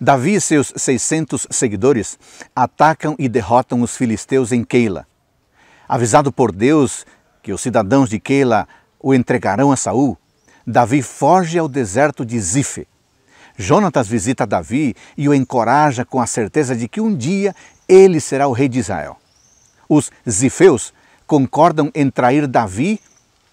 Davi e seus 600 seguidores atacam e derrotam os filisteus em Keila. Avisado por Deus que os cidadãos de Keila o entregarão a Saul, Davi foge ao deserto de Zife. Jonatas visita Davi e o encoraja com a certeza de que um dia ele será o rei de Israel. Os zifeus concordam em trair Davi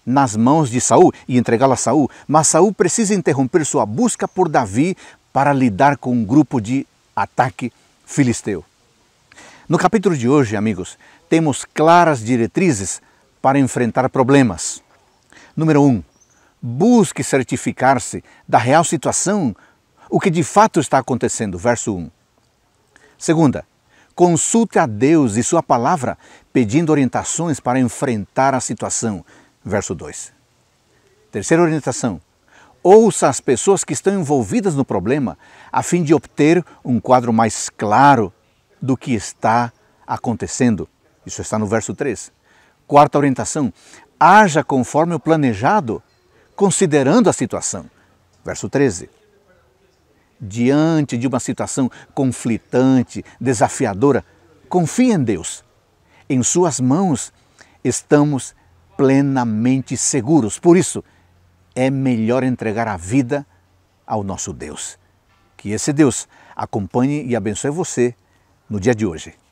nas mãos de Saul e entregá-lo a Saul, mas Saul precisa interromper sua busca por Davi para lidar com um grupo de ataque filisteu. No capítulo de hoje, amigos, temos claras diretrizes para enfrentar problemas. Número 1. Um, busque certificar-se da real situação, o que de fato está acontecendo. Verso 1. Um. Segunda, consulte a Deus e Sua palavra, pedindo orientações para enfrentar a situação. Verso 2. Terceira orientação, ouça as pessoas que estão envolvidas no problema, a fim de obter um quadro mais claro do que está acontecendo. Isso está no verso 3. Quarta orientação: haja conforme o planejado, considerando a situação. Verso 13. Diante de uma situação conflitante, desafiadora, confie em Deus. Em Suas mãos estamos plenamente seguros. Por isso, é melhor entregar a vida ao nosso Deus. Que esse Deus acompanhe e abençoe você no dia de hoje.